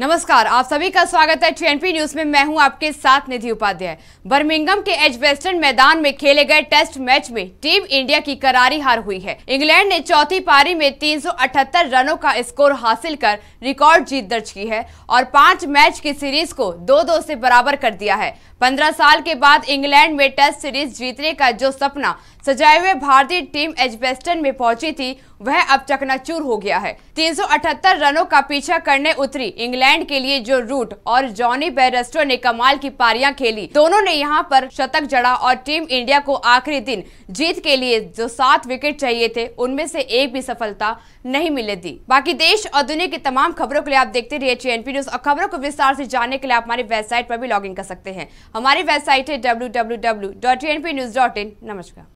नमस्कार आप सभी का स्वागत है टीएनपी न्यूज में मैं हूं आपके साथ निधि उपाध्याय बर्मिंगम के एच वेस्टर्न मैदान में खेले गए टेस्ट मैच में टीम इंडिया की करारी हार हुई है इंग्लैंड ने चौथी पारी में 378 रनों का स्कोर हासिल कर रिकॉर्ड जीत दर्ज की है और पांच मैच की सीरीज को दो दो से बराबर कर दिया है पंद्रह साल के बाद इंग्लैंड में टेस्ट सीरीज जीतने का जो सपना सजाए हुए भारतीय टीम एजबेस्टन में पहुंची थी वह अब चकनाचूर हो गया है 378 रनों का पीछा करने उतरी इंग्लैंड इंग्लैंड के लिए जो रूट और जॉनी बेरेस्टो ने कमाल की पारियां खेली दोनों ने यहाँ पर शतक जड़ा और टीम इंडिया को आखिरी दिन जीत के लिए जो सात विकेट चाहिए थे उनमें से एक भी सफलता नहीं मिले दी बाकी देश और दुनिया की तमाम खबरों के लिए आप देखते रहिए चेनपी न्यूज और खबरों को विस्तार से जानने के लिए आप हमारी वेबसाइट पर भी लॉग कर सकते हैं हमारी वेबसाइट है डब्ल्यू नमस्कार